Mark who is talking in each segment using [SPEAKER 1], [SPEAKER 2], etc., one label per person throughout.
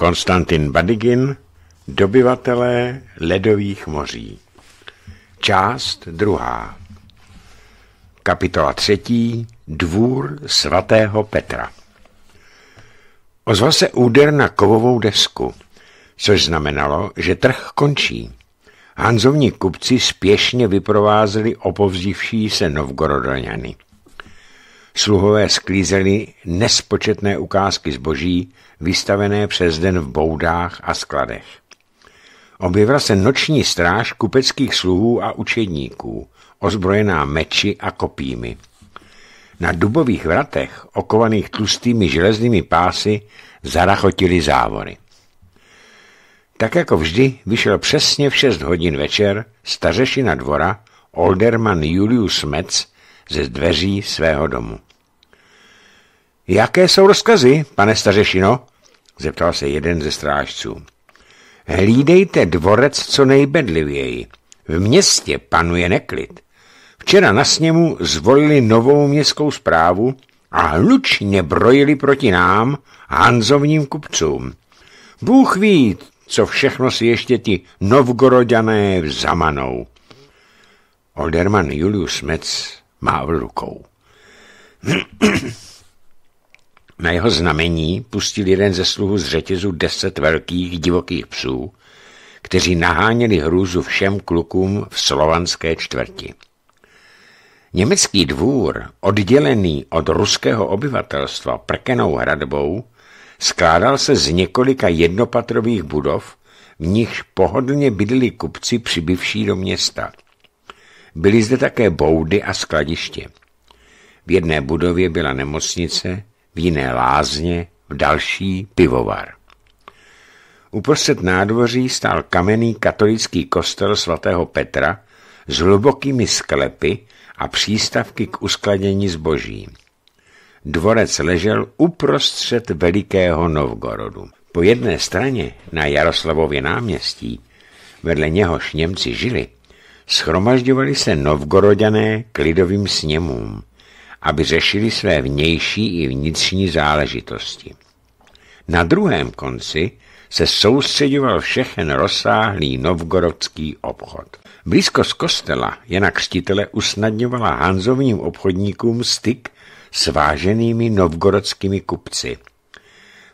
[SPEAKER 1] Konstantin Badigin, Dobyvatelé ledových moří. Část druhá. Kapitola třetí. Dvůr svatého Petra. Ozval se úder na kovovou desku, což znamenalo, že trh končí. Hanzovní kupci spěšně vyprovázeli opovzivší se novgorodaňany sluhové sklízeli nespočetné ukázky zboží, vystavené přes den v boudách a skladech. Objevila se noční stráž kupeckých sluhů a učedníků, ozbrojená meči a kopími. Na dubových vratech, okovaných tlustými železnými pásy, zarachotily závory. Tak jako vždy vyšel přesně v 6 hodin večer stařešina dvora, Olderman Julius Metz, ze dveří svého domu. Jaké jsou rozkazy, pane stařešino? zeptal se jeden ze strážců. Hlídejte dvorec co nejbedlivěji. V městě panuje neklid. Včera na sněmu zvolili novou městskou zprávu a hlučně brojili proti nám, hanzovním kupcům. Bůh ví, co všechno si ještě ti novgorodané zamanou. Olderman Julius Metz mávl rukou. Na jeho znamení pustil jeden ze sluhu z řetězu deset velkých divokých psů, kteří naháněli hrůzu všem klukům v slovanské čtvrti. Německý dvůr, oddělený od ruského obyvatelstva prkenou hradbou, skládal se z několika jednopatrových budov, v nichž pohodlně bydlili kupci přibývší do města – Byly zde také boudy a skladiště. V jedné budově byla nemocnice, v jiné lázně, v další pivovar. Uprostřed nádvoří stál kamenný katolický kostel svatého Petra s hlubokými sklepy a přístavky k uskladnění zboží. Dvorec ležel uprostřed velikého Novgorodu. Po jedné straně na Jaroslavově náměstí, vedle něhož Němci žili, schromažďovali se novgorodané k lidovým sněmům, aby řešili své vnější i vnitřní záležitosti. Na druhém konci se soustředoval všechen rozsáhlý novgorodský obchod. Blízkost kostela Jana Křtitele usnadňovala hanzovním obchodníkům styk s váženými novgorodskými kupci.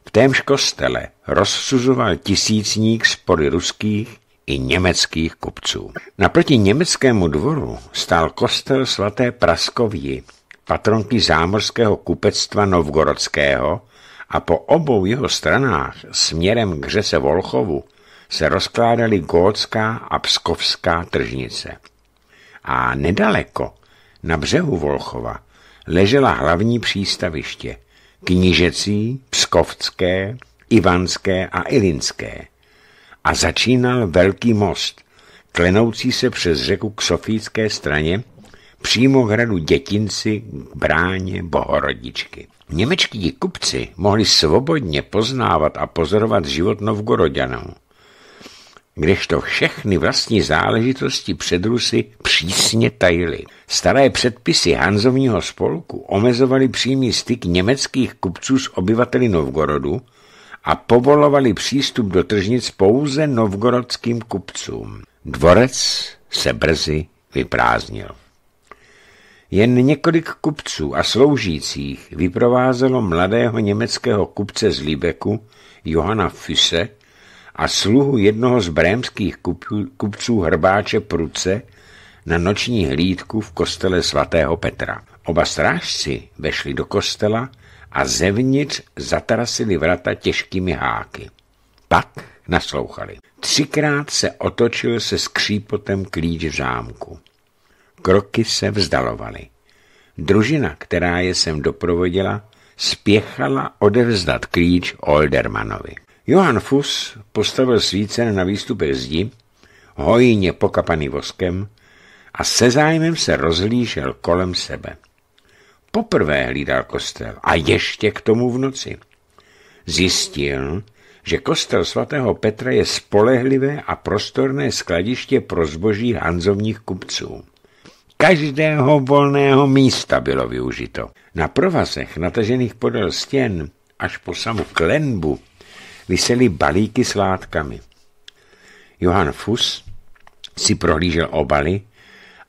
[SPEAKER 1] V témž kostele rozsuzoval tisícník spory ruských i německých kupců. Naproti německému dvoru stál kostel svaté Praskovji, patronky zámořského kupectva Novgorodského a po obou jeho stranách směrem k řece Volchovu se rozkládaly gótská a pskovská tržnice. A nedaleko, na břehu Volchova, ležela hlavní přístaviště, knížecí, pskovské, ivanské a ilinské – a začínal velký most, klenoucí se přes řeku k sofijské straně, přímo k hradu Dětinci k bráně Bohorodičky. Němečtí kupci mohli svobodně poznávat a pozorovat život Novgorodanů, kdežto všechny vlastní záležitosti před Rusy přísně tajily. Staré předpisy Hanzovního spolku omezovaly přímý styk německých kupců s obyvateli Novgorodu a povolovali přístup do tržnic pouze novgorodským kupcům. Dvorec se brzy vyprázdnil. Jen několik kupců a sloužících vyprovázelo mladého německého kupce z Líbeku, Johana Füse, a sluhu jednoho z brémských kupců hrbáče Pruce na noční hlídku v kostele svatého Petra. Oba strážci vešli do kostela a zevnitř zatarasili vrata těžkými háky. Pak naslouchali. Třikrát se otočil se skřípotem klíč v zámku. Kroky se vzdalovaly. Družina, která je sem doprovodila, spěchala odevzdat klíč Oldermanovi. Johann Fuss postavil svícen na výstupe zdi, hojně pokapaný voskem, a se zájmem se rozlížel kolem sebe poprvé hlídal kostel a ještě k tomu v noci. Zjistil, že kostel svatého Petra je spolehlivé a prostorné skladiště pro zboží hanzovních kupců. Každého volného místa bylo využito. Na provazech, natažených podél stěn, až po samu klenbu, visely balíky s látkami. Johan Fus si prohlížel obaly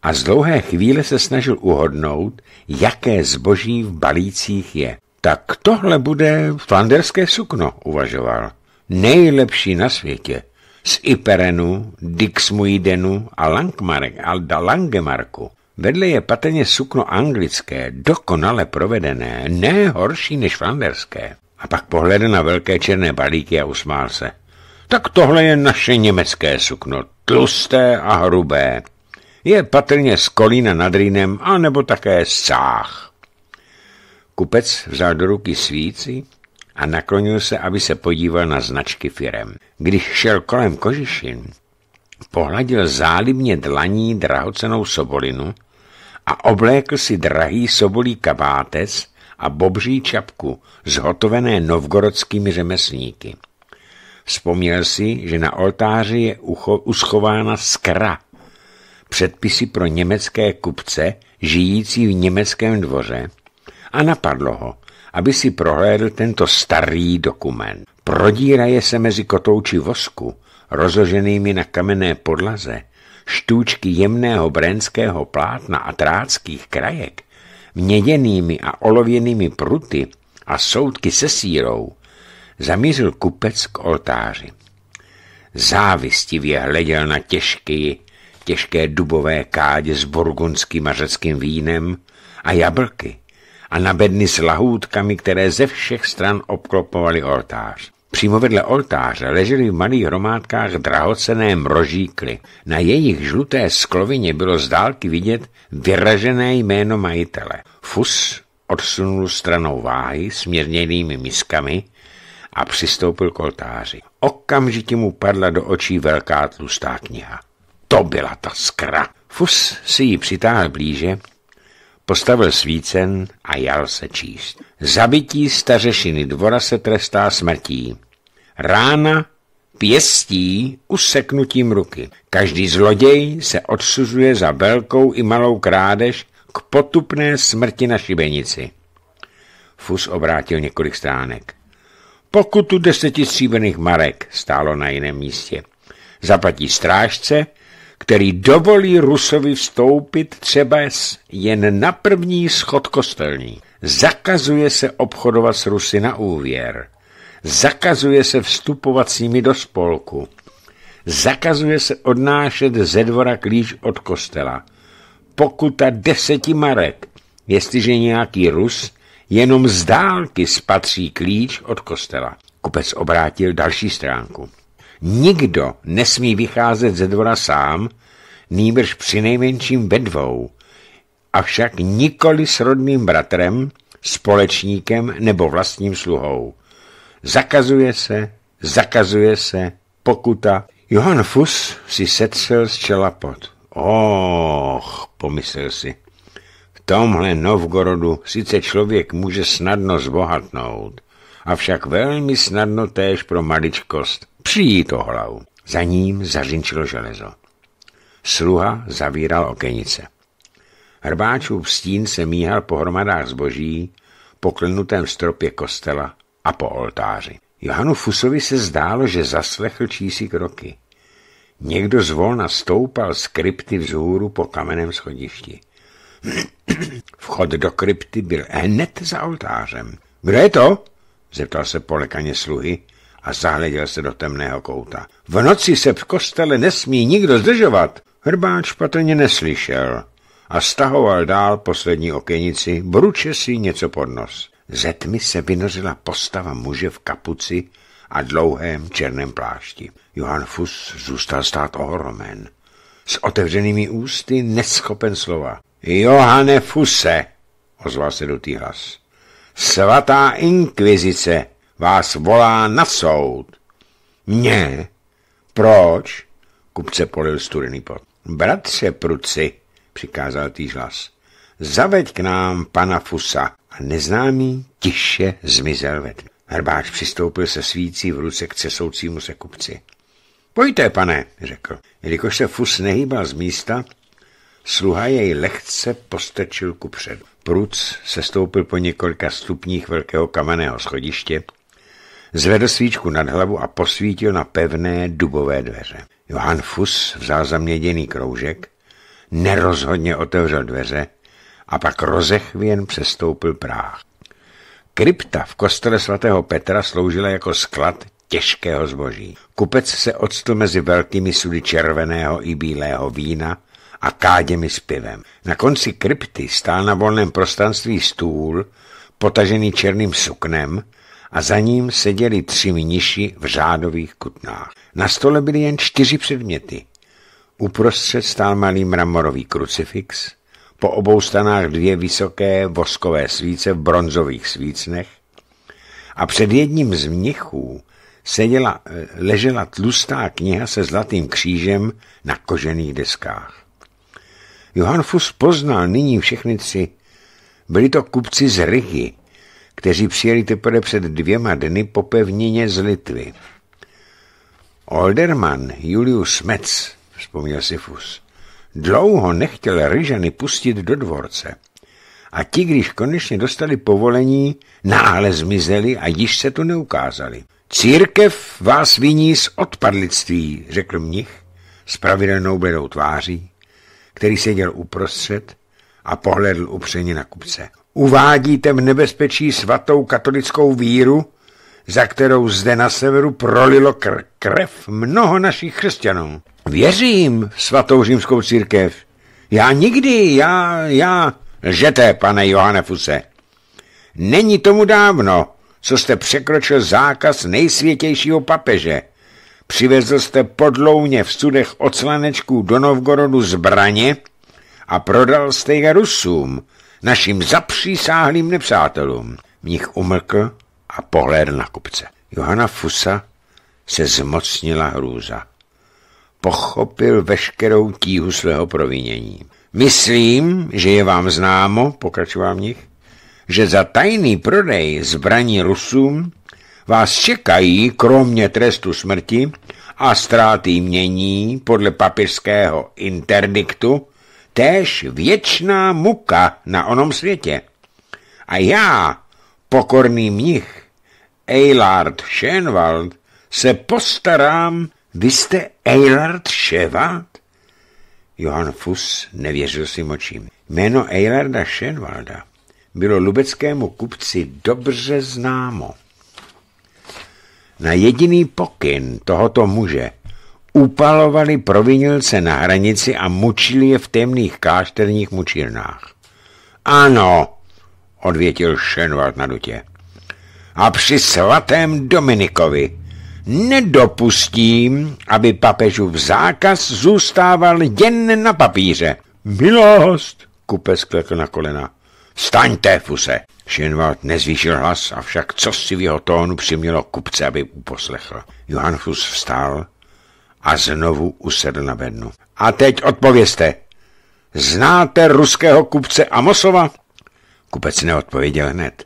[SPEAKER 1] a z dlouhé chvíle se snažil uhodnout, jaké zboží v balících je. Tak tohle bude flanderské sukno, uvažoval. Nejlepší na světě. Z Iperenu, Dixmuidenu a Langmark, Alda Langemarku. Vedle je patrně sukno anglické, dokonale provedené, ne horší než flanderské. A pak pohledl na velké černé balíky a usmál se. Tak tohle je naše německé sukno, tlusté a hrubé, je patrně z kolína nad Rýnem, anebo také zÁch. Kupec vzal do ruky svíci a naklonil se, aby se podíval na značky firem. Když šel kolem kožišin, pohladil zálibně dlaní drahocenou sobolinu a oblékl si drahý sobolí kabátec a bobří čapku, zhotovené novgorodskými řemeslníky. Vzpomněl si, že na oltáři je ucho, uschována skra, předpisy pro německé kupce žijící v německém dvoře a napadlo ho, aby si prohlédl tento starý dokument. Prodíraje se mezi kotouči vosku, rozloženými na kamenné podlaze, štůčky jemného brenského plátna a tráckých krajek, měděnými a olověnými pruty a soudky se sírou, zamířil kupec k oltáři. Závistivě hleděl na těžký těžké dubové kádě s burgundským a řeckým vínem a jablky a na bedny s lahůdkami, které ze všech stran obklopovaly oltář. Přímo vedle oltáře ležely v malých hromádkách drahocené mrožíkly. Na jejich žluté sklovině bylo z dálky vidět vyražené jméno majitele. Fus odsunul stranou váhy směrněnými miskami a přistoupil k oltáři. Okamžitě mu padla do očí velká tlustá kniha to byla ta skra. Fus si ji přitáhl blíže, postavil svícen a jal se číst. Zabití stařešiny dvora se trestá smrtí. Rána pěstí useknutím ruky. Každý zloděj se odsuzuje za velkou i malou krádež k potupné smrti na šibenici. Fus obrátil několik stránek. Pokutu deseti stříbených marek stálo na jiném místě. Zaplatí strážce který dovolí Rusovi vstoupit třeba jen na první schod kostelní. Zakazuje se obchodovat s Rusy na úvěr. Zakazuje se vstupovat s nimi do spolku. Zakazuje se odnášet ze dvora klíč od kostela. Pokuta deseti marek, jestliže nějaký Rus jenom z dálky spatří klíč od kostela. Kupec obrátil další stránku. Nikdo nesmí vycházet ze dvora sám, nýbrž při nejmenším ve dvou, avšak nikoli s rodným bratrem, společníkem nebo vlastním sluhou. Zakazuje se, zakazuje se, pokuta. Johann Fus si setřel z čela pot. Och, pomyslel si, v tomhle Novgorodu sice člověk může snadno zbohatnout, avšak velmi snadno též pro maličkost přijít o hlavu. Za ním zařinčilo železo. Sluha zavíral okenice. Hrbáčův stín se míhal po hromadách zboží, po klenutém stropě kostela a po oltáři. Johanu Fusovi se zdálo, že zaslechl čísi kroky. Někdo zvolna stoupal z krypty vzhůru po kameném schodišti. Vchod do krypty byl hned za oltářem. Kdo je to? Zeptal se polekaně sluhy a zahleděl se do temného kouta. V noci se v kostele nesmí nikdo zdržovat. Hrbáč patrně neslyšel a stahoval dál poslední okenici, bruče si něco pod nos. Ze tmy se vynořila postava muže v kapuci a dlouhém černém plášti. Johan Fus zůstal stát ohromen. S otevřenými ústy neschopen slova. Johane Fuse, ozval se do hlas. Svatá inkvizice vás volá na soud. Mně? Proč? Kupce polil studený pot. Bratře Pruci, přikázal týž hlas, zaveď k nám pana Fusa. A neznámý tiše zmizel ve tmě. Hrbáč přistoupil se svící v ruce k cesoucímu se kupci. Pojďte, pane, řekl. Jelikož se Fus nehýbal z místa, sluha jej lehce postrčil kupředu. Pruc sestoupil po několika stupních velkého kamenného schodiště, zvedl svíčku nad hlavu a posvítil na pevné dubové dveře. Johan Fus vzal zaměděný kroužek, nerozhodně otevřel dveře a pak rozechvěn přestoupil práh. Krypta v kostele svatého Petra sloužila jako sklad těžkého zboží. Kupec se odstl mezi velkými sudy červeného i bílého vína, a káděmi s pivem. Na konci krypty stál na volném prostranství stůl, potažený černým suknem, a za ním seděli tři mniši v řádových kutnách. Na stole byly jen čtyři předměty. Uprostřed stál malý mramorový krucifix, po obou stranách dvě vysoké voskové svíce v bronzových svícnech a před jedním z mnichů seděla, eh, ležela tlustá kniha se zlatým křížem na kožených deskách. Johann Fuss poznal nyní všechny tři. Byli to kupci z Riky, kteří přijeli teprve před dvěma dny po pevnině z Litvy. Olderman Julius Metz, vzpomněl si Fus, dlouho nechtěl Ryžany pustit do dvorce. A ti, když konečně dostali povolení, náhle zmizeli a již se tu neukázali. Církev vás viní z odpadlictví, řekl mnich s pravidelnou bledou tváří který seděl uprostřed a pohledl upřeně na kupce. Uvádíte v nebezpečí svatou katolickou víru, za kterou zde na severu prolilo kr krev mnoho našich křesťanů. Věřím v svatou římskou církev. Já nikdy, já, já... Lžete, pane Johane Fuse. Není tomu dávno, co jste překročil zákaz nejsvětějšího papeže. Přivezl jste podlouně v sudech od slanečků do Novgorodu zbraně a prodal jste je Rusům, našim zapřísáhlým nepřátelům. Mních umlkl a pohlédl na kupce. Johana Fusa se zmocnila hrůza. Pochopil veškerou tíhu svého provinění. Myslím, že je vám známo, pokračoval nich, že za tajný prodej zbraní Rusům vás čekají kromě trestu smrti a ztráty mění podle papižského interdiktu též věčná muka na onom světě. A já, pokorný mnich, Eilard Schenwald, se postarám, vy jste Eilard Schenwald? Johann Fuss nevěřil svým očím. Jméno Eilarda Schenwalda bylo lubeckému kupci dobře známo. Na jediný pokyn tohoto muže upalovali provinilce na hranici a mučili je v temných kášterních mučírnách. Ano, odvětil Šenvart na dutě. A při svatém Dominikovi nedopustím, aby papežův zákaz zůstával jen na papíře. Milost, kupec klekl na kolena. Staňte, fuse! Schönwald nezvýšil hlas, avšak co si v jeho tónu přimělo kupce, aby uposlechl. Johann Fus vstál a znovu usedl na bednu. A teď odpověste! Znáte ruského kupce Amosova? Kupec neodpověděl hned.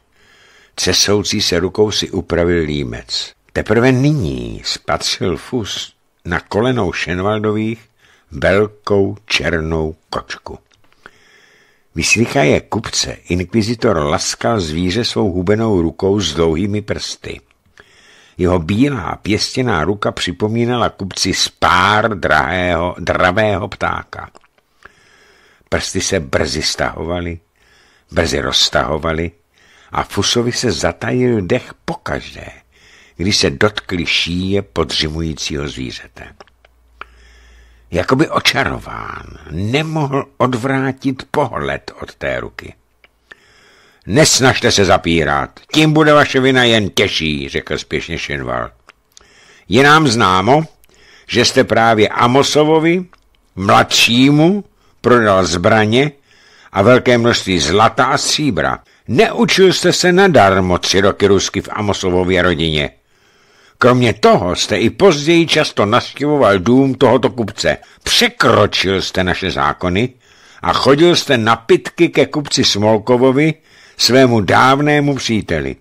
[SPEAKER 1] Cesoucí se rukou si upravil límec. Teprve nyní spatřil Fus na kolenou Šenvaldových velkou černou kočku. Vyslikaje kupce inkvizitor laskal zvíře svou hubenou rukou s dlouhými prsty. Jeho bílá pěstěná ruka připomínala kupci spár drahého, dravého ptáka. Prsty se brzy stahovaly, brzy roztahovaly a Fusovi se zatajil dech pokaždé, když se dotkli šíje podřimujícího zvířete. Jakoby očarován, nemohl odvrátit pohled od té ruky. Nesnažte se zapírat, tím bude vaše vina jen těžší, řekl spěšně Šinval. Je nám známo, že jste právě Amosovovi, mladšímu, prodal zbraně a velké množství zlata a stříbra. Neučil jste se nadarmo tři roky rusky v Amosovově rodině. Kromě toho jste i později často naštěvoval dům tohoto kupce. Překročil jste naše zákony a chodil jste na pitky ke kupci Smolkovovi, svému dávnému příteli.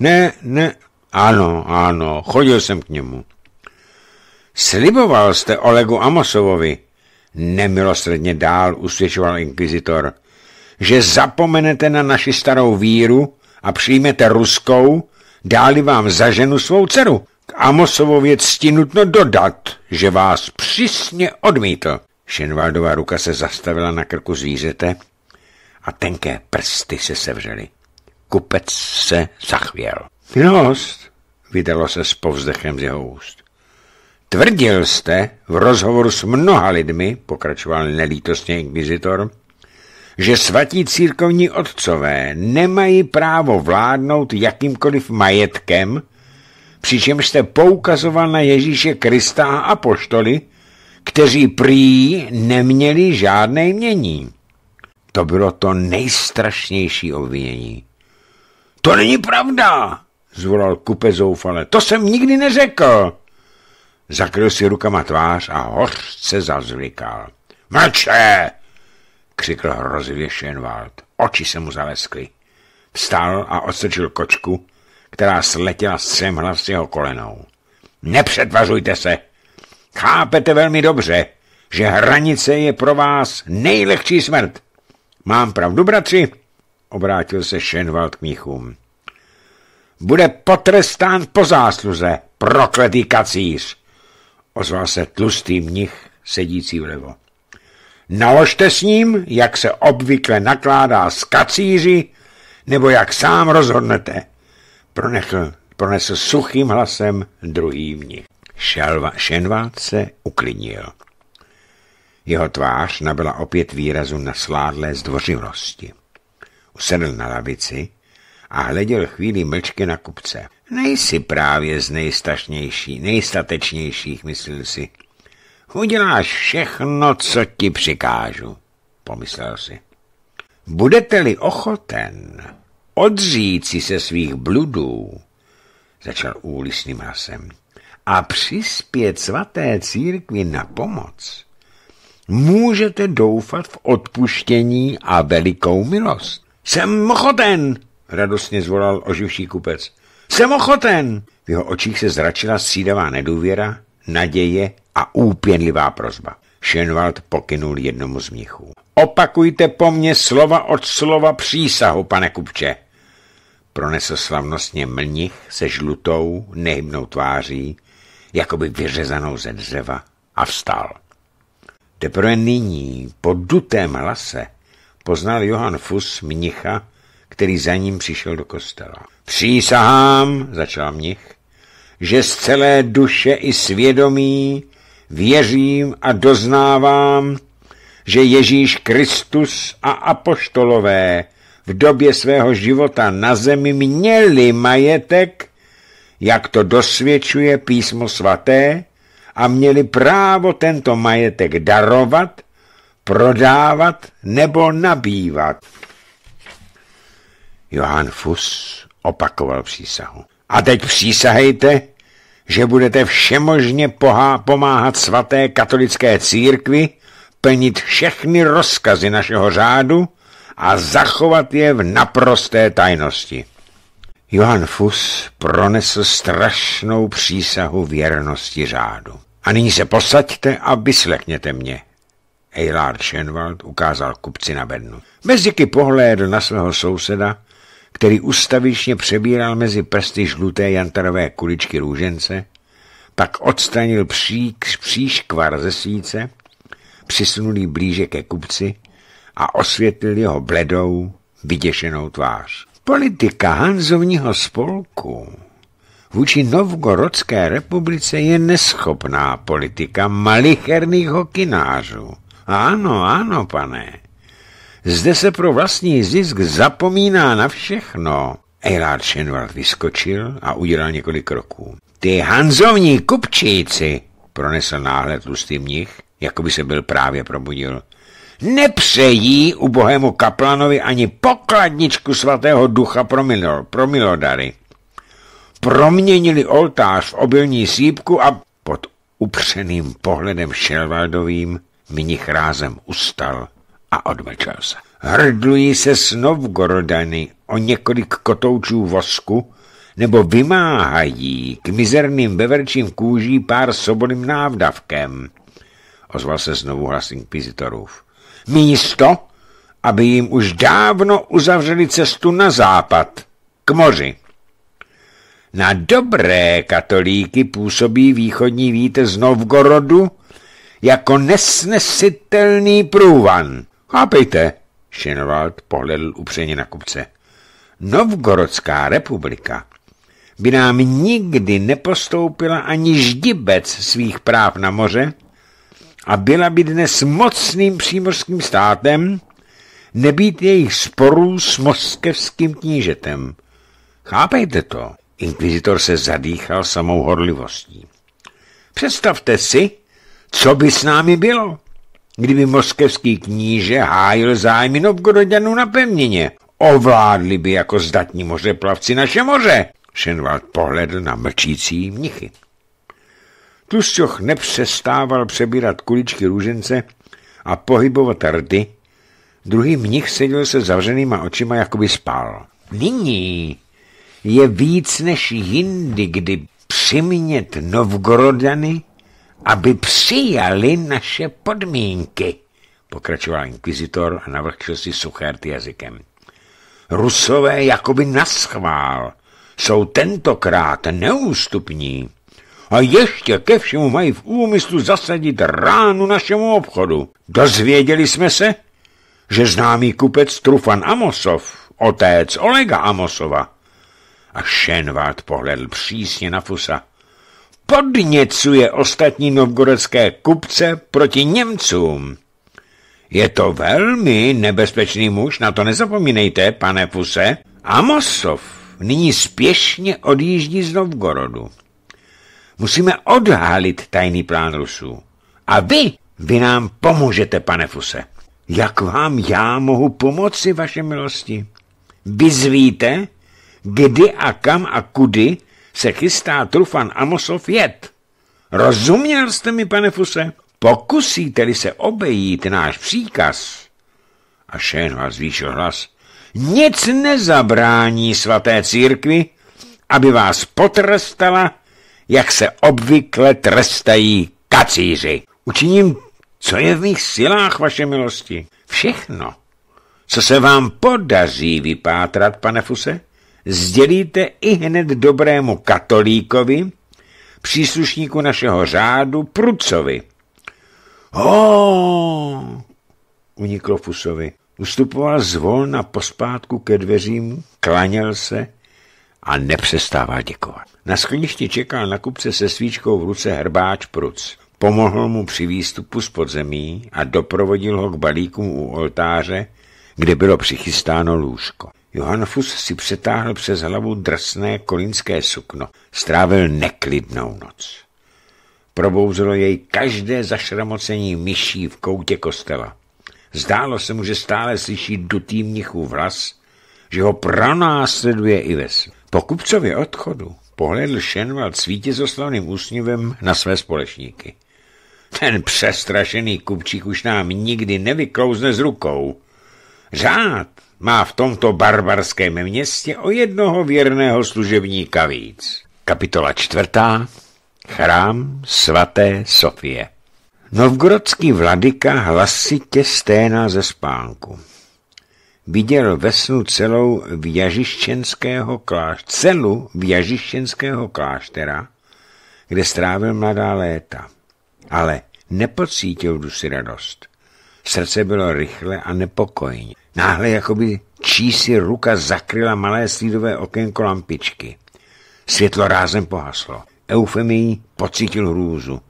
[SPEAKER 1] Ne, ne, ano, ano, chodil jsem k němu. Sliboval jste Olegu Amosovovi, nemilosrdně dál usvědčoval inkvizitor, že zapomenete na naši starou víru a přijmete ruskou, dáli vám za ženu svou dceru. K Amosovově cti nutno dodat, že vás přísně odmítl. Šenvaldová ruka se zastavila na krku zvířete a tenké prsty se sevřely. Kupec se zachvěl. Milost, vydalo se s povzdechem z jeho úst. Tvrdil jste v rozhovoru s mnoha lidmi, pokračoval nelítostně inkvizitor, že svatí církovní otcové nemají právo vládnout jakýmkoliv majetkem, přičemž jste poukazoval na Ježíše Krista a apoštoly, kteří prý neměli žádné mění. To bylo to nejstrašnější obvinění. To není pravda, zvolal Kupe zoufale. To jsem nikdy neřekl. Zakryl si rukama tvář a hořce zazvykal. Mlče! křikl hrozivě Schoenwald. Oči se mu zaleskly. Vstal a odstrčil kočku, která sletěla hlas s jeho kolenou. Nepředvařujte se! Chápete velmi dobře, že hranice je pro vás nejlehčí smrt. Mám pravdu, bratři? Obrátil se Schoenwald k míchům. Bude potrestán po zásluze, prokletý kacíř! Ozval se tlustý mnich, sedící vlevo. Naložte s ním, jak se obvykle nakládá s kacíři, nebo jak sám rozhodnete, pronechl, pronesl suchým hlasem druhý mnich. Šalva, šenvát se uklidnil. Jeho tvář nabyla opět výrazu sládlé zdvořivosti. Usedl na lavici a hleděl chvíli mlčky na kupce. Nejsi právě z nejstačnější, nejstatečnějších, myslel si. Uděláš všechno, co ti přikážu, pomyslel si. Budete-li ochoten odříci se svých bludů, začal úlisným hlasem, a přispět svaté církvi na pomoc, můžete doufat v odpuštění a velikou milost. Jsem ochoten, radostně zvolal oživší kupec. Jsem ochoten! V jeho očích se zračila střídavá nedůvěra naděje a úpěnlivá prozba. Schenwald pokynul jednomu z mnichů. Opakujte po mně slova od slova přísahu, pane kupče. Pronesl slavnostně mnich se žlutou, nehybnou tváří, jakoby vyřezanou ze dřeva a vstal. Teprve nyní, po dutém hlase, poznal Johann Fus mnicha, který za ním přišel do kostela. Přísahám, začal mnich, že z celé duše i svědomí věřím a doznávám, že Ježíš Kristus a apoštolové v době svého života na zemi měli majetek, jak to dosvědčuje písmo svaté, a měli právo tento majetek darovat, prodávat nebo nabývat. Johann Fus opakoval přísahu. A teď přísahejte, že budete všemožně pohá pomáhat svaté katolické církvi plnit všechny rozkazy našeho řádu a zachovat je v naprosté tajnosti. Johann Fus pronesl strašnou přísahu věrnosti řádu. A nyní se posaďte a vyslechněte mě. Eilard Schenwald ukázal kupci na bednu. Mezdiky pohlédl na svého souseda který ustavičně přebíral mezi prsty žluté jantarové kuličky růžence, pak odstranil pří, příškvar ze svíce, přisunulý blíže ke kupci a osvětlil jeho bledou, vyděšenou tvář. Politika Hanzovního spolku vůči Novgorodské republice je neschopná politika malicherných hokinářů. Ano, ano, pane. Zde se pro vlastní zisk zapomíná na všechno. Eilard Schenwald vyskočil a udělal několik kroků. Ty hanzovní kupčíci, pronesl náhle tlustý mnich, jako by se byl právě probudil. Nepřejí ubohému kaplanovi ani pokladničku svatého ducha pro, milo, pro milodary. Proměnili oltář v obilní sípku a pod upřeným pohledem Schenwaldovým mnich rázem ustal a odmlčel se. Hrdlují se s Novgorodany o několik kotoučů vosku nebo vymáhají k mizerným beverčím kůží pár sobolým návdavkem, ozval se znovu hlas inkvizitorův. Místo, aby jim už dávno uzavřeli cestu na západ, k moři. Na dobré katolíky působí východní vítez z Novgorodu jako nesnesitelný průvan. Chápejte, Schinwald pohledl upřeně na kupce. Novgorodská republika by nám nikdy nepostoupila ani ždibec svých práv na moře a byla by dnes mocným přímořským státem, nebýt jejich sporů s moskevským knížetem. Chápejte to, inkvizitor se zadýchal samou horlivostí. Představte si, co by s námi bylo, kdyby moskevský kníže hájil zájmy Novgorodanů na pevnině. Ovládli by jako zdatní mořeplavci naše moře. Šenwald pohledl na mlčící mnichy. Tlusťoch nepřestával přebírat kuličky růžence a pohybovat rty. Druhý mnich seděl se zavřenýma očima, jako by spal. Nyní je víc než jindy, kdy přimět Novgorodany aby přijali naše podmínky, pokračoval inkvizitor a navrhl si Suchert jazykem. Rusové jakoby naschvál, jsou tentokrát neústupní a ještě ke všemu mají v úmyslu zasadit ránu našemu obchodu. Dozvěděli jsme se, že známý kupec Trufan Amosov, otec Olega Amosova, a Šenvát pohledl přísně na Fusa, podněcuje ostatní novgorodské kupce proti Němcům. Je to velmi nebezpečný muž, na to nezapomínejte, pane Fuse. Amosov nyní spěšně odjíždí z Novgorodu. Musíme odhalit tajný plán Rusů. A vy, vy nám pomůžete, pane Fuse. Jak vám já mohu pomoci, vaše milosti? Vy zvíte, kdy a kam a kudy se chystá Trufan Amosov jet. Rozuměl jste mi, pane Fuse? Pokusíte-li se obejít náš příkaz? A vás zvýšil hlas. Nic nezabrání svaté církvi, aby vás potrestala, jak se obvykle trestají kacíři. Učiním, co je v mých silách, vaše milosti. Všechno, co se vám podaří vypátrat, pane Fuse, sdělíte i hned dobrému katolíkovi, příslušníku našeho řádu, Prucovi. Ho! uniklo Fusovi. Ustupoval zvolna pospátku ke dveřím, klaněl se a nepřestával děkovat. Na skleništi čekal na kupce se svíčkou v ruce herbáč Pruc. Pomohl mu při výstupu z podzemí a doprovodil ho k balíkům u oltáře, kde bylo přichystáno lůžko. Johannfus si přetáhl přes hlavu drsné kolínské sukno. Strávil neklidnou noc. Probouzilo jej každé zašramocení myší v koutě kostela. Zdálo se mu, že stále slyší dutý mnichů vlas, že ho pronásleduje i ves. Po kupcově odchodu pohledl svítě s oslavným úsměvem na své společníky. Ten přestrašený kupčík už nám nikdy nevyklouzne z rukou, Řád má v tomto barbarském městě o jednoho věrného služebníka víc. Kapitola čtvrtá. Chrám svaté Sofie. Novgorodský vladyka hlasitě sténá ze spánku. Viděl ve snu celou vjažiščenského kláštera, celu jažištěnského kláštera, kde strávil mladá léta, ale nepocítil si radost. Srdce bylo rychle a nepokojně. Náhle jakoby čísi ruka zakryla malé slídové okénko lampičky. Světlo rázem pohaslo. Eufemii pocítil hrůzu.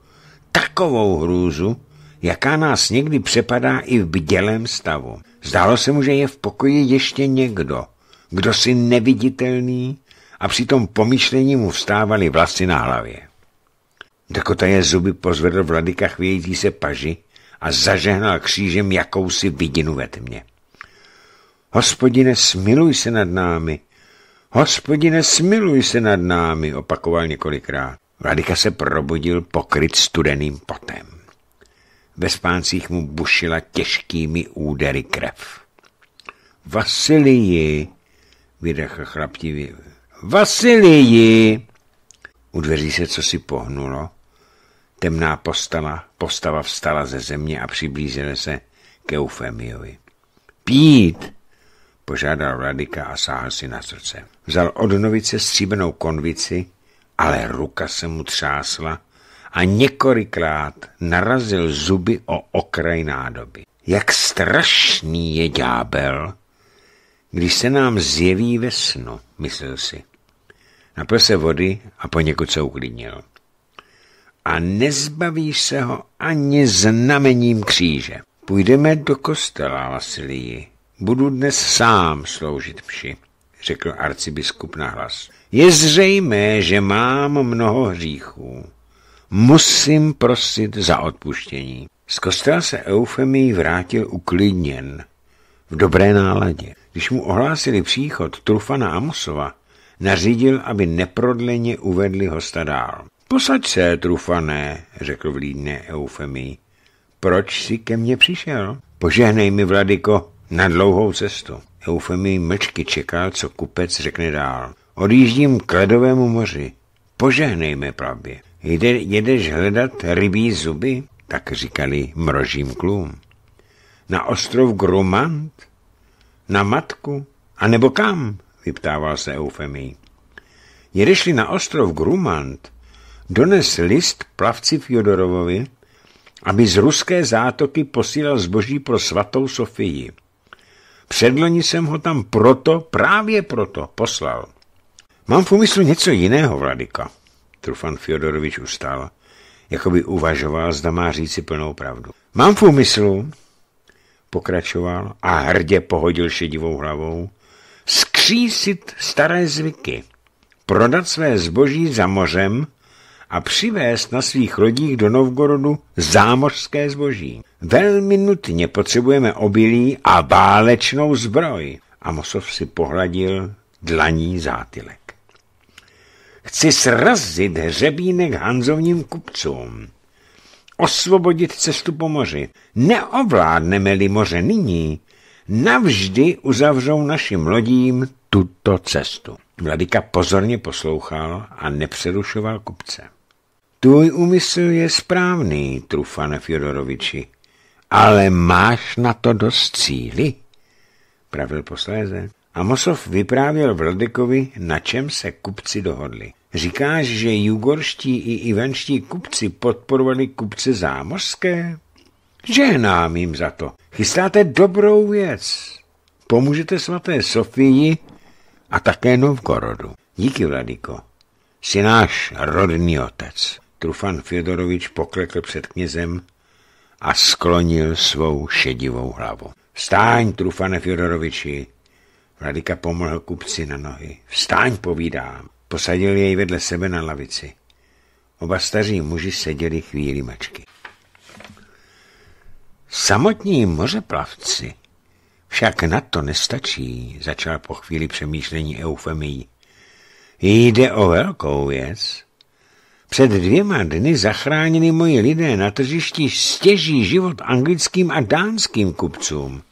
[SPEAKER 1] Takovou hrůzu, jaká nás někdy přepadá i v bdělém stavu. Zdálo se mu, že je v pokoji ještě někdo, kdo si neviditelný a při tom pomyšlení mu vstávaly vlasy na hlavě. Dakota je zuby pozvedl vladyka chvějící se paži a zažehnal křížem jakousi vidinu ve tmě. Hospodine, smiluj se nad námi. Hospodine, smiluj se nad námi, opakoval několikrát. Vladika se probudil pokryt studeným potem. Ve spáncích mu bušila těžkými údery krev. Vasilii, vydechl chlaptivě. Vasilii! U dveří se co si pohnulo Temná postava, postava vstala ze země a přiblížila se k Eufemiovi. Pít! požádal Radika a sáhl si na srdce. Vzal od novice stříbenou konvici, ale ruka se mu třásla a několikrát narazil zuby o okraj nádoby. Jak strašný je ďábel, když se nám zjeví ve snu, myslel si. Napil se vody a poněkud se uklidnil a nezbaví se ho ani znamením kříže. Půjdeme do kostela, Vasilii. Budu dnes sám sloužit mši, řekl arcibiskup nahlas. Je zřejmé, že mám mnoho hříchů. Musím prosit za odpuštění. Z kostela se Eufemii vrátil uklidněn, v dobré náladě. Když mu ohlásili příchod Trufana Amosova, nařídil, aby neprodleně uvedli hosta dál. Posaď se, trufané, řekl v lídné eufemii. Proč si ke mně přišel? Požehnej mi, Vladiko, na dlouhou cestu. Eufemí mlčky čekal, co kupec řekne dál. Odjíždím k ledovému moři. Požehnej mi, pravdě. Jde, jedeš hledat rybí zuby? Tak říkali mrožím klům. Na ostrov Grumant? Na matku? A nebo kam? Vyptával se Eufemí. Jedeš-li na ostrov Grumant, dones list plavci Fjodorovovi, aby z ruské zátoky posílal zboží pro svatou Sofii. Předloni jsem ho tam proto, právě proto, poslal. Mám v úmyslu něco jiného, vladyka. Trufan Fjodorovič ustál, jako by uvažoval, zda má říci plnou pravdu. Mám v úmyslu, pokračoval a hrdě pohodil šedivou hlavou, skřísit staré zvyky, prodat své zboží za mořem a přivést na svých lodích do Novgorodu zámořské zboží. Velmi nutně potřebujeme obilí a válečnou zbroj. A Mosov si pohladil dlaní zátylek. Chci srazit hřebínek hanzovním kupcům. Osvobodit cestu po moři. Neovládneme-li moře nyní, navždy uzavřou našim lodím tuto cestu. Vladika pozorně poslouchal a nepřerušoval kupce. Tvůj úmysl je správný, Trufane Fjodoroviči, ale máš na to dost cíly, pravil posléze. Amosov vyprávěl Vladekovi, na čem se kupci dohodli. Říkáš, že jugorští i ivenští kupci podporovali kupce zámořské? Žehnám jim za to. Chystáte dobrou věc. Pomůžete svaté Sofii a také Novgorodu. Díky, Vladiko. Jsi náš rodný otec. Trufan Fyodorovič poklekl před knězem a sklonil svou šedivou hlavu. Vstáň, Trufane Fyodoroviči! Vladika pomohl kupci na nohy. Vstáň, povídám! Posadil jej vedle sebe na lavici. Oba staří muži seděli chvíli mačky. Samotní mořeplavci však na to nestačí, začal po chvíli přemýšlení eufemii. Jde o velkou věc, před dvěma dny zachránili moji lidé na tržišti stěží život anglickým a dánským kupcům.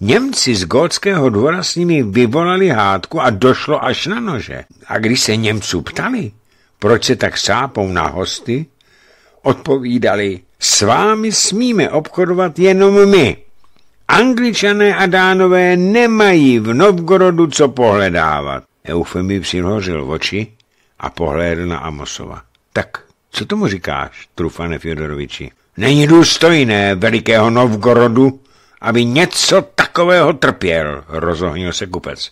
[SPEAKER 1] Němci z Gótského dvora s nimi vyvolali hádku a došlo až na nože. A když se Němců ptali, proč se tak sápou na hosty, odpovídali, s vámi smíme obchodovat jenom my. Angličané a dánové nemají v Novgorodu co pohledávat. Eufemi přilhořil oči a pohlédl na Amosova. Tak co tomu říkáš, Trufane Fjodoroviči? Není důstojné velikého Novgorodu, aby něco takového trpěl, rozohnil se kupec.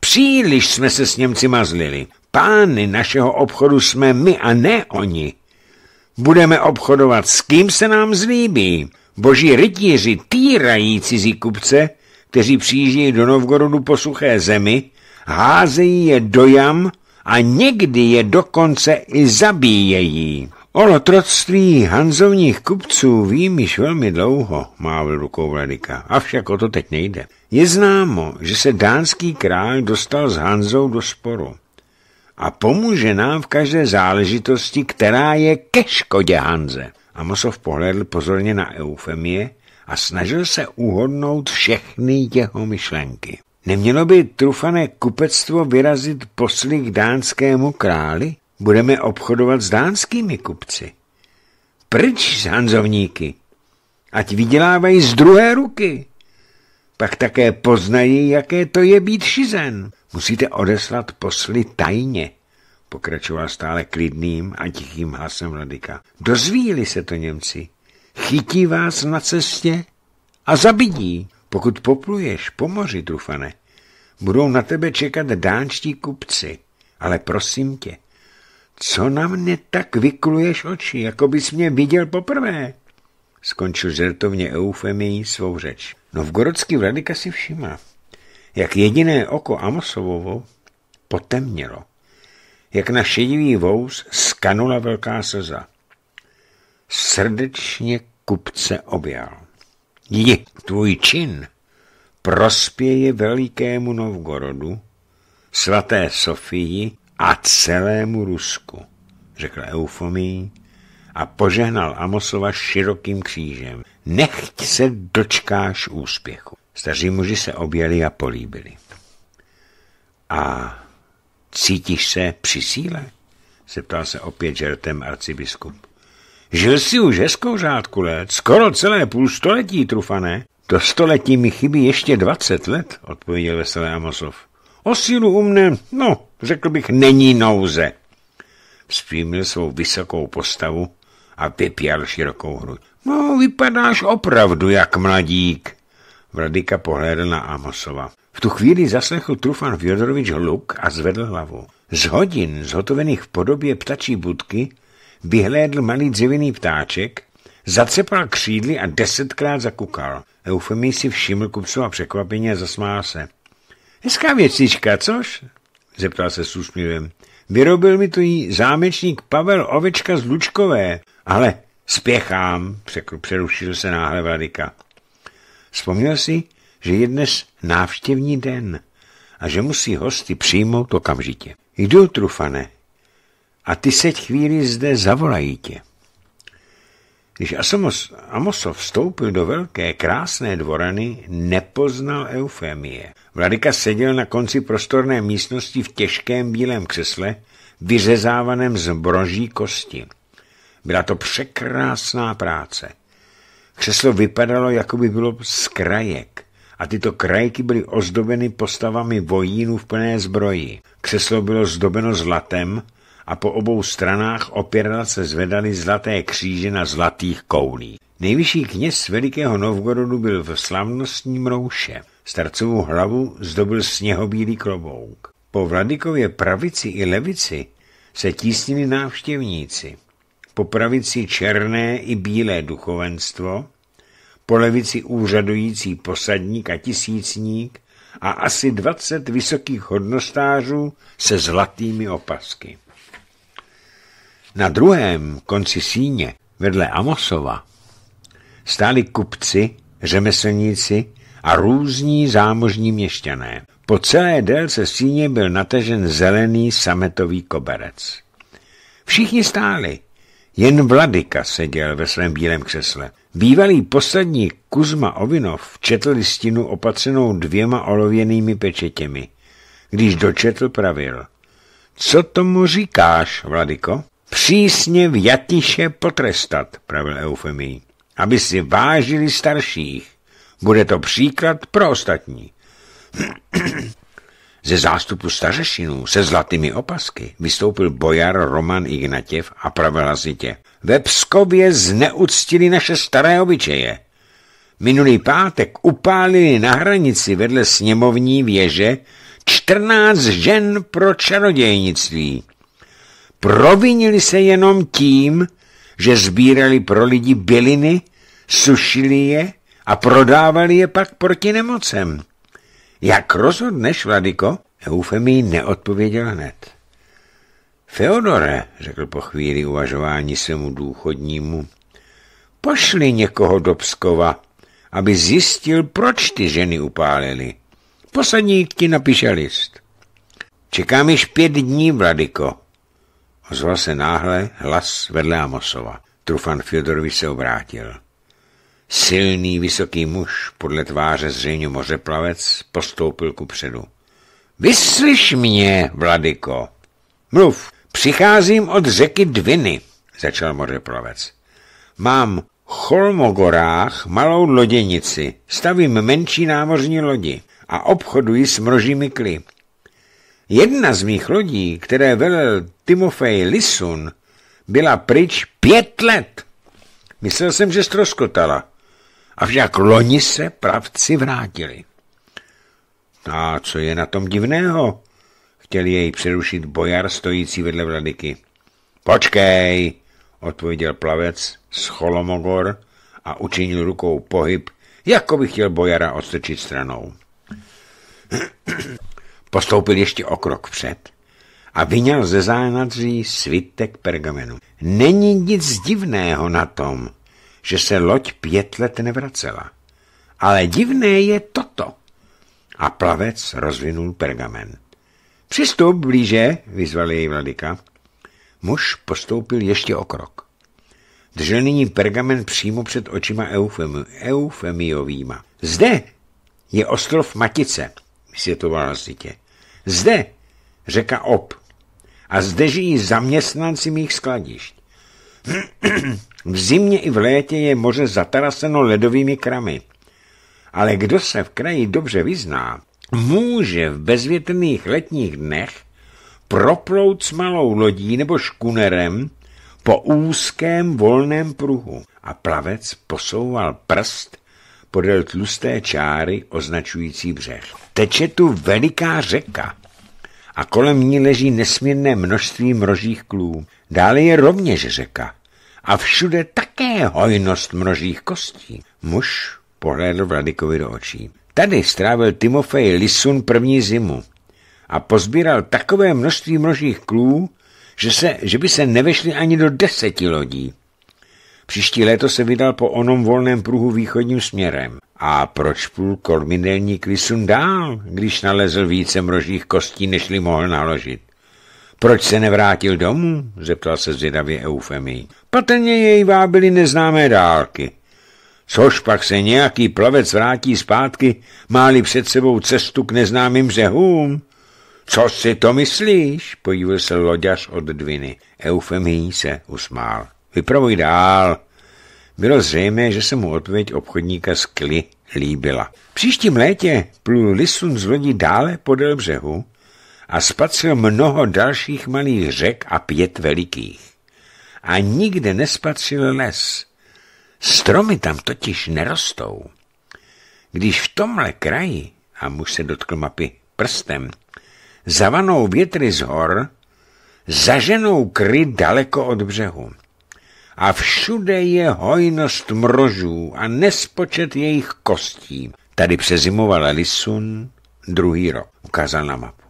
[SPEAKER 1] Příliš jsme se s Němci mazlili. Pány našeho obchodu jsme my a ne oni. Budeme obchodovat s kým se nám zlíbí. Boží rytíři týrají cizí kupce, kteří přijíždějí do Novgorodu po suché zemi, házejí je do jam a někdy je dokonce i zabíjejí. O lotroctví hanzovních kupců vím již velmi dlouho, mávil rukou vladika, avšak o to teď nejde. Je známo, že se dánský král dostal s Hanzou do sporu a pomůže nám v každé záležitosti, která je ke škodě Hanze. Amosov pohledl pozorně na Eufemie a snažil se uhodnout všechny jeho myšlenky. Nemělo by trufané kupectvo vyrazit posly k dánskému králi? Budeme obchodovat s dánskými kupci. Pryč z hanzovníky! Ať vydělávají z druhé ruky! Pak také poznají, jaké to je být šizen. Musíte odeslat posly tajně, pokračoval stále klidným a tichým hlasem vladika. Dozvíli se to Němci. Chytí vás na cestě a zabidí. Pokud popluješ po moři, trufane, budou na tebe čekat dánští kupci. Ale prosím tě, co na mne tak vykluješ oči, jako bys mě viděl poprvé? Skončil žertovně eufemii svou řeč. Novgorodský vladyka si všimá, jak jediné oko Amosovovo potemnělo, jak na šedivý vous skanula velká slza. Srdečně kupce objal je tvůj čin prospěje velikému Novgorodu, svaté Sofii a celému Rusku, řekl Eufomí a požehnal Amosova širokým křížem. Nechť se dočkáš úspěchu. Staří muži se objeli a políbili. A cítíš se při síle? Zeptal se opět žertem arcibiskup. Žil si už hezkou řádku let, skoro celé půl století, trufané. To století mi chybí ještě dvacet let, odpověděl veselé Amosov. O sílu u mne, no, řekl bych, není nouze. Vzpřímil svou vysokou postavu a vypěl širokou hruď. No, vypadáš opravdu jak mladík. Vladika pohlédl na Amosova. V tu chvíli zaslechl Trufan Fjodorovič hluk a zvedl hlavu. Z hodin, zhotovených v podobě ptačí budky, vyhlédl malý dřevěný ptáček, zacepal křídly a desetkrát zakukal. Eufemí si všiml a překvapeně a zasmál se. Hezká věcička, což? zeptal se s úsměvem. Vyrobil mi tu jí zámečník Pavel Ovečka z Lučkové, ale spěchám, překl, přerušil se náhle Vladika. Vzpomněl si, že je dnes návštěvní den a že musí hosty přijmout okamžitě. Jdu, trufane, a ty seď chvíli zde zavolají tě. Když Asomos, Amosov vstoupil do velké, krásné dvorany, nepoznal eufemie. Vladika seděl na konci prostorné místnosti v těžkém bílém křesle, vyřezávaném z broží kosti. Byla to překrásná práce. Křeslo vypadalo, jako by bylo z krajek a tyto krajky byly ozdobeny postavami vojínů v plné zbroji. Křeslo bylo zdobeno zlatem a po obou stranách opěrla se zvedaly zlaté kříže na zlatých koulích. Nejvyšší kněz Velikého Novgorodu byl v slavnostním rouše. Starcovou hlavu zdobil sněhobílý klobouk. Po Vladikově pravici i levici se tísnili návštěvníci. Po pravici černé i bílé duchovenstvo, po levici úřadující posadník a tisícník a asi dvacet vysokých hodnostářů se zlatými opasky. Na druhém konci síně vedle Amosova stáli kupci, řemeslníci a různí zámožní měšťané. Po celé délce síně byl natažen zelený sametový koberec. Všichni stáli, jen vladyka seděl ve svém bílém křesle. Bývalý poslední Kuzma Ovinov četl listinu opatřenou dvěma olověnými pečetěmi. Když dočetl, pravil. Co tomu říkáš, Vladiko? přísně jatiše potrestat, pravil Eufemí, aby si vážili starších. Bude to příklad pro ostatní. Ze zástupu stařešinů se zlatými opasky vystoupil bojar Roman Ignatěv a pravil hlasitě. Ve Pskově zneuctili naše staré obyčeje. Minulý pátek upálili na hranici vedle sněmovní věže 14 žen pro čarodějnictví. Provinili se jenom tím, že sbírali pro lidi byliny, sušili je a prodávali je pak proti nemocem. Jak rozhodneš, Vladiko? Eufemí neodpověděl hned. Feodore, řekl po chvíli uvažování svému důchodnímu, pošli někoho do Pskova, aby zjistil, proč ty ženy upálili. Posadník ti napíše list. Čekám již pět dní, Vladiko, Ozval se náhle hlas vedle Amosova. Trufan Fjodorovi se obrátil. Silný, vysoký muž, podle tváře zřejmě mořeplavec, postoupil ku předu. Vyslyš mě, Vladiko! Mluv, přicházím od řeky Dviny, začal mořeplavec. Mám Cholmogorách malou loděnici, stavím menší námořní lodi a obchoduji s mrožími kly. Jedna z mých lodí, které velel Timofej Lisun, byla pryč pět let. Myslel jsem, že stroskotala. Avšak loni se pravci vrátili. A co je na tom divného? Chtěl jej přerušit bojar stojící vedle vladyky. Počkej, odpověděl plavec z Cholomogor a učinil rukou pohyb, jako by chtěl bojara odstrčit stranou. Postoupil ještě o krok před a vyněl ze zánadří svitek pergamenu. Není nic divného na tom, že se loď pět let nevracela. Ale divné je toto. A plavec rozvinul pergamen. Přistup blíže, vyzval jej vladyka. Muž postoupil ještě o krok. Držel nyní pergamen přímo před očima eufemi, eufemiovýma. Zde je ostrov Matice, vysvětloval hlasitě. Zde, řeka Ob, a zde žijí zaměstnanci mých skladišť. V zimě i v létě je moře zataraseno ledovými kramy. Ale kdo se v kraji dobře vyzná, může v bezvětrných letních dnech proplout s malou lodí nebo škunerem po úzkém volném pruhu. A plavec posouval prst podél tlusté čáry označující břeh. Teče tu veliká řeka a kolem ní leží nesmírné množství mrožích klů. Dále je rovněž řeka a všude také hojnost mrožích kostí. Muž pohlédl Vladikovi do očí. Tady strávil Timofej Lisun první zimu a pozbíral takové množství mrožích klů, že, se, že by se nevešly ani do deseti lodí. Příští léto se vydal po onom volném pruhu východním směrem. A proč půl kormidelní Lisun dál, když nalezl více mrožích kostí, než li mohl naložit? Proč se nevrátil domů? zeptal se zvědavě Eufemi. Patrně jej vábily neznámé dálky. Což pak se nějaký plavec vrátí zpátky, máli před sebou cestu k neznámým břehům? Co si to myslíš? podíval se loďař od dviny. Eufemí se usmál. Vypravuj dál. Bylo zřejmé, že se mu odpověď obchodníka z Kli líbila. Příštím létě plul Lisun z lodí dále podél břehu a spatřil mnoho dalších malých řek a pět velikých. A nikde nespatřil les. Stromy tam totiž nerostou. Když v tomhle kraji, a muž se dotkl mapy prstem, zavanou větry z hor, zaženou kry daleko od břehu a všude je hojnost mrožů a nespočet jejich kostí. Tady přezimovala Lisun druhý rok, ukázal na mapu.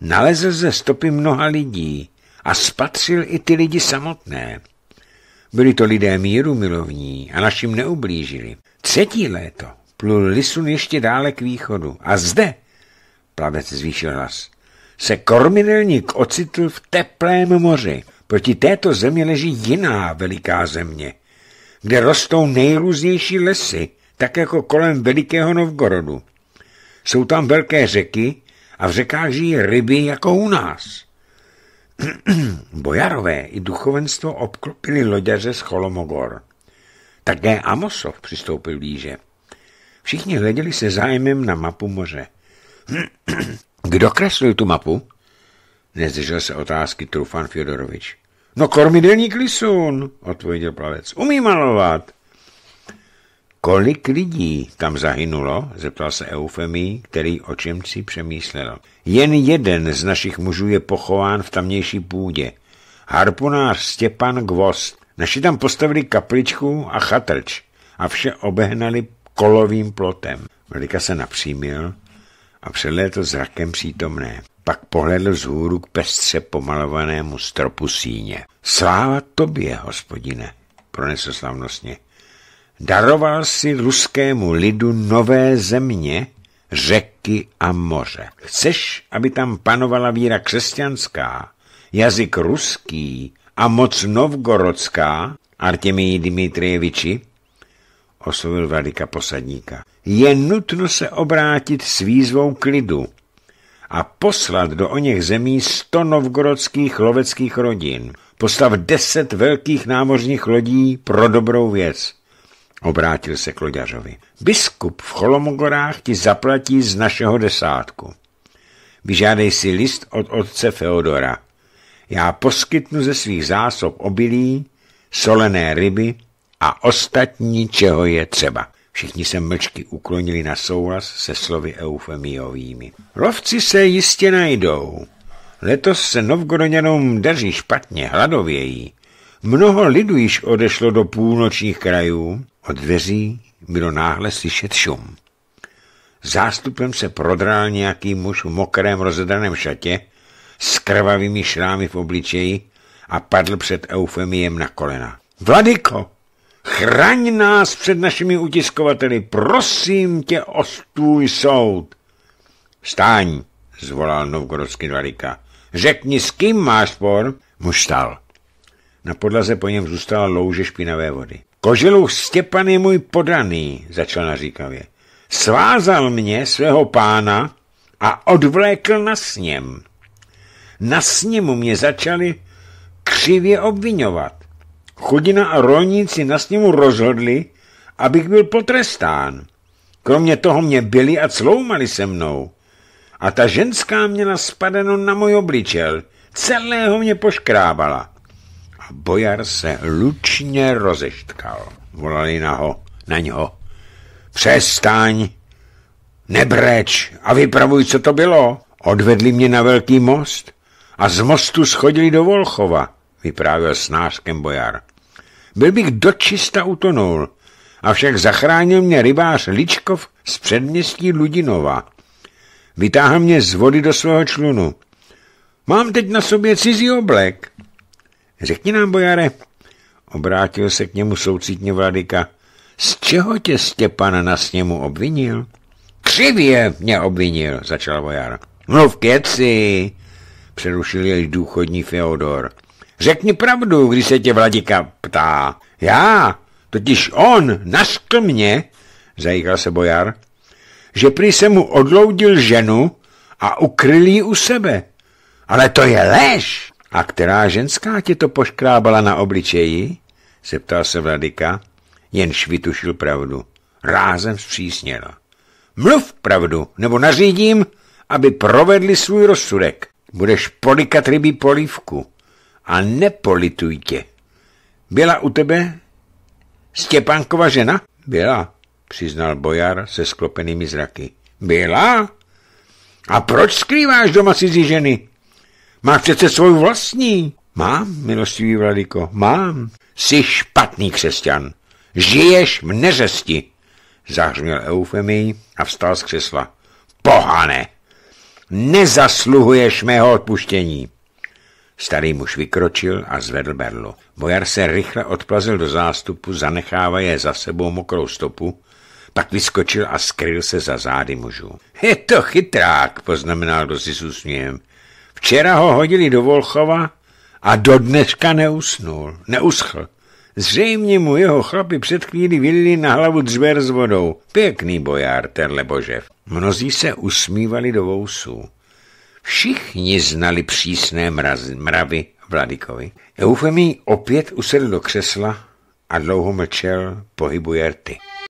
[SPEAKER 1] Nalezl ze stopy mnoha lidí a spatřil i ty lidi samotné. Byli to lidé míru milovní a našim neublížili. Třetí léto plul Lisun ještě dále k východu a zde, plavec zvýšil hlas, se kormidelník ocitl v teplém moři. Proti této země leží jiná veliká země, kde rostou nejrůznější lesy, tak jako kolem Velikého Novgorodu. Jsou tam velké řeky a v řekách žijí ryby jako u nás. Bojarové i duchovenstvo obklopili loďaře z Cholomogor. Také Amosov přistoupil blíže. Všichni hleděli se zájmem na mapu moře. Kdo kreslil tu mapu? Nezdržel se otázky Trufan Fjodorovič. No kormidelník klisun, odpověděl plavec. Umí malovat. Kolik lidí tam zahynulo? zeptal se Eufemí, který o čem si přemýšlel. Jen jeden z našich mužů je pochován v tamnější půdě. Harpunář Stěpan Gvost. Naši tam postavili kapličku a chatrč a vše obehnali kolovým plotem. Velika se napřímil a přelétl zrakem přítomné pak pohledl hůru k pestře pomalovanému stropu síně. Sláva tobě, hospodine, pronesl slavnostně. Daroval si ruskému lidu nové země, řeky a moře. Chceš, aby tam panovala víra křesťanská, jazyk ruský a moc novgorodská, Artemii Dimitrieviči? Oslovil velika posadníka. Je nutno se obrátit s výzvou k lidu a poslat do něch zemí sto novgorodských loveckých rodin. Postav deset velkých námořních lodí pro dobrou věc. Obrátil se k loďařovi. Biskup v Cholomogorách ti zaplatí z našeho desátku. Vyžádej si list od otce Feodora. Já poskytnu ze svých zásob obilí, solené ryby a ostatní, čeho je třeba. Všichni se mlčky uklonili na souhlas se slovy eufemiovými. Lovci se jistě najdou. Letos se Novgoroďanům daří špatně, hladovějí. Mnoho lidu již odešlo do půlnočních krajů. Od dveří bylo náhle slyšet šum. Zástupem se prodral nějaký muž v mokrém rozedaném šatě s krvavými šrámy v obličeji a padl před eufemiem na kolena. Vladiko! Chraň nás před našimi utiskovateli, prosím tě, stůj soud. Stáň, zvolal novgorodský dvalika. Řekni, s kým máš spor? Muž stal. Na podlaze po něm zůstala louže špinavé vody. Koželuch Stěpan je můj podaný, začal naříkavě. Svázal mě, svého pána, a odvlékl na sněm. Na sněmu mě začali křivě obvinovat. Chudina a rolníci na sněmu rozhodli, abych byl potrestán. Kromě toho mě byli a cloumali se mnou. A ta ženská měla spadeno na můj obličel. Celého mě poškrábala. A bojar se lučně rozeštkal. Volali na, ho, na něho. Přestaň, nebreč a vypravuj, co to bylo. Odvedli mě na velký most a z mostu schodili do Volchova, vyprávěl snářkem bojar byl bych dočista utonul. Avšak zachránil mě rybář Ličkov z předměstí Ludinova. Vytáhl mě z vody do svého člunu. Mám teď na sobě cizí oblek. Řekni nám, bojare, obrátil se k němu soucitně vladyka. Z čeho tě Stěpan na sněmu obvinil? Křivě mě obvinil, začal vojára. No v keci, přerušil jej důchodní Feodor. Řekni pravdu, když se tě Vladika ptá. Já, totiž on, naskl mě, zajíkal se bojar, že prý se mu odloudil ženu a ukryl ji u sebe. Ale to je lež! A která ženská tě to poškrábala na obličeji? Zeptal se Vladika, jenž vytušil pravdu. Rázem zpřísněla. Mluv pravdu, nebo nařídím, aby provedli svůj rozsudek. Budeš polikat rybí polívku a nepolituj tě. Byla u tebe Stěpánkova žena? Byla, přiznal bojar se sklopenými zraky. Byla? A proč skrýváš doma cizí ženy? Máš přece svou vlastní. Mám, milostivý vladiko, mám. Jsi špatný křesťan. Žiješ v neřesti. Zahřměl eufemii a vstal z křesla. Pohane! Nezasluhuješ mého odpuštění. Starý muž vykročil a zvedl berlo. Bojar se rychle odplazil do zástupu, zanechává je za sebou mokrou stopu, pak vyskočil a skryl se za zády mužů. Je to chytrák, poznamenal dosi s úsmějem. Včera ho hodili do Volchova a do dneška neusnul, neuschl. Zřejmě mu jeho chlapi před chvíli vylili na hlavu dřber s vodou. Pěkný bojár, tenhle božev. Mnozí se usmívali do vousů. Všichni znali přísné mraz, mravy Vladikovi. Eufemí opět usedl do křesla a dlouho mlčel, pohybuje rty.